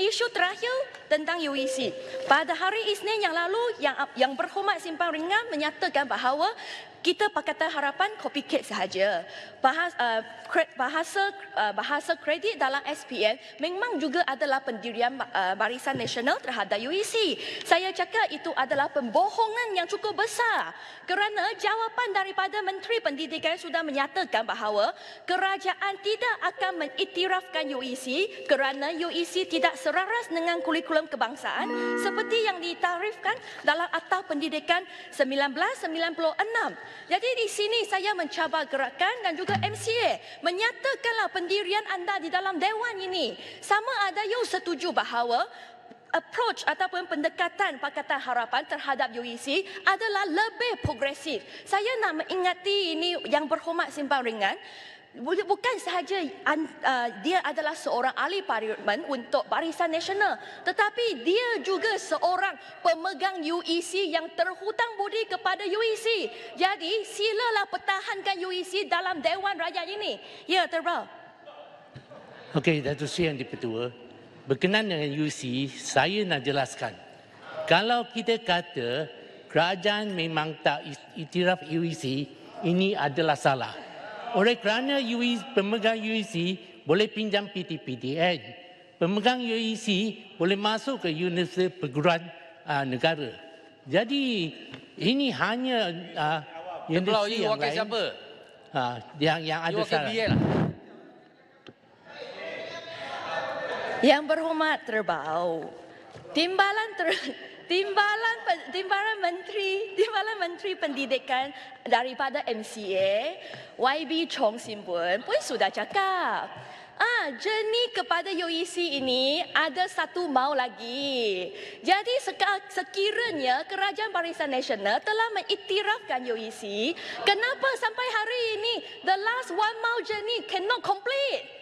isu terakhir tentang UEC. Pada hari Isnin yang lalu, yang yang berhormat Simpang Ringan menyatakan bahawa kita Pakatan Harapan copycat sahaja. Bahasa uh, bahasa, uh, bahasa kredit dalam SPM memang juga adalah pendirian uh, Barisan Nasional terhadap UEC. Saya cakap itu adalah pembohongan yang cukup besar kerana jawapan daripada Menteri Pendidikan sudah menyatakan bahawa kerajaan tidak akan mengiktirafkan UEC kerana UEC tidak seraras dengan kurikulum kebangsaan seperti yang ditarifkan dalam Akta Pendidikan 1996. Jadi di sini saya mencabar gerakan dan juga MCA menyatakanlah pendirian anda di dalam dewan ini. Sama ada you setuju bahawa approach ataupun pendekatan Pakatan Harapan terhadap UEC adalah lebih progresif. Saya nak mengingati ini yang berhormat simpan Ringan bukan sahaja uh, dia adalah seorang ahli parlimen untuk Barisan Nasional tetapi dia juga seorang pemegang UEC yang terhutang budi kepada UEC jadi silalah pertahankan UEC dalam Dewan Rakyat ini ya terbal Okey, Datuk Seri yang dipertua berkenan dengan UEC saya nak jelaskan kalau kita kata kerajaan memang tak itiraf UEC ini adalah salah oleh kerana UEC, pemegang UEC boleh pinjam PTPDN, pemegang UEC boleh masuk ke universiti perguruan uh, negara. Jadi ini hanya uh, universiti yang lain. Siapa? Uh, yang, yang ada sekarang. Yang berhormat terbau. Timbalan terbau timbalan timbalan menteri timbalan menteri pendidikan daripada MCA YB Chong Sim Simbun pun sudah cakap Ah, jenis kepada UEC ini ada satu mau lagi. Jadi sekiranya Kerajaan Barisan Nasional telah mengiktirafkan UEC, kenapa sampai hari ini the last one mau jenis cannot complete?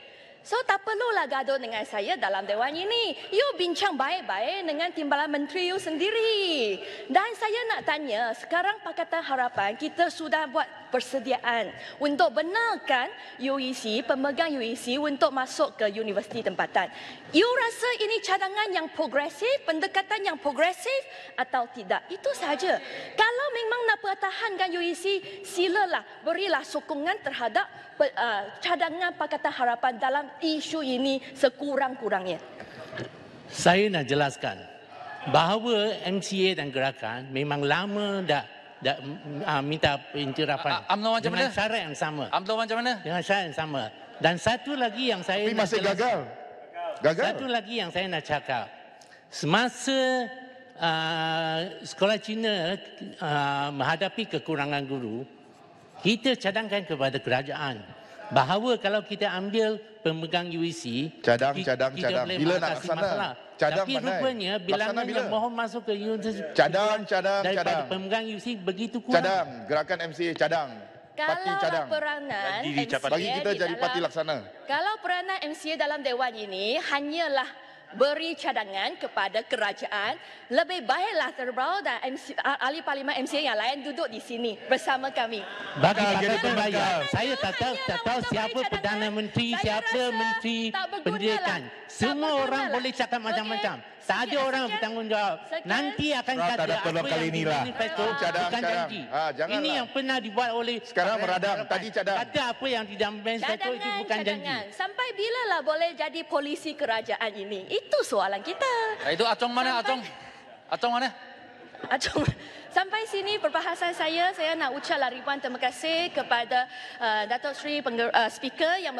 So tak perlu lah gaduh dengan saya dalam dewan ini. You bincang baik-baik dengan timbalan menteri you sendiri. Dan saya nak tanya, sekarang Pakatan Harapan kita sudah buat persediaan untuk benarkan UEC, pemegang UEC untuk masuk ke universiti tempatan. You rasa ini cadangan yang progresif, pendekatan yang progresif atau tidak? Itu saja. Kalau memang nak pertahankan UEC, silalah berilah sokongan terhadap uh, cadangan Pakatan Harapan dalam isu ini sekurang-kurangnya? Saya nak jelaskan bahawa MCA dan gerakan memang lama dah dah uh, minta pencerapan uh, ah, uh, UMNO macam dengan cara yang sama. UMNO macam mana? Dengan cara yang sama. Dan satu lagi yang saya Tapi masih jelaskan. gagal. Gagal. Satu lagi yang saya nak cakap. Semasa uh, sekolah Cina uh, menghadapi kekurangan guru, kita cadangkan kepada kerajaan bahawa kalau kita ambil pemegang UEC cadang cadang kita cadang bila nak laksana cadang Tapi mana rupanya bilangan bila? yang mohon masuk ke UEC cadang cadang cadang pemegang UEC begitu kurang cadang gerakan MCA cadang kalau parti cadang peranan MCA bagi kita jadi parti laksana kalau peranan MCA dalam dewan ini hanyalah beri cadangan kepada kerajaan lebih baiklah terbau dan MC, ahli parlimen MC yang lain duduk di sini bersama kami. Bagi kita saya, saya tak tahu, tak tahu siapa perdana menteri, siapa menteri lah. pendidikan. Semua orang lah. boleh cakap macam-macam. Okay. Tadi orang bertanggung jawab. Nanti akan kata ada tolak kali ah, ini lah. Bukan janji. Ha, janganlah. ini yang pernah dibuat oleh sekarang meradang. Tadi cadang. Kata apa yang tidak manifesto itu bukan cadangan. janji. Sampai bila lah boleh jadi polisi kerajaan ini? Itu soalan kita. Nah, itu acong mana Sampai... acong? Acong mana? Acung. Sampai sini perbahasan saya, saya nak ucap laripan terima kasih kepada uh, Datuk Sri Penger- uh, Speaker yang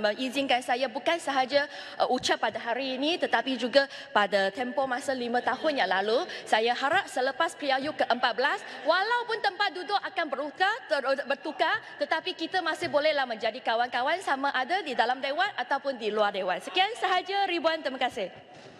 mengizinkan saya bukan sahaja uh, ucap pada hari ini tetapi juga pada tempoh masa lima tahun yang lalu. Saya harap selepas PRU ke-14, walaupun tempat duduk akan berutah, ter- bertukar tetapi kita masih bolehlah menjadi kawan-kawan sama ada di dalam Dewan ataupun di luar Dewan. Sekian sahaja ribuan terima kasih.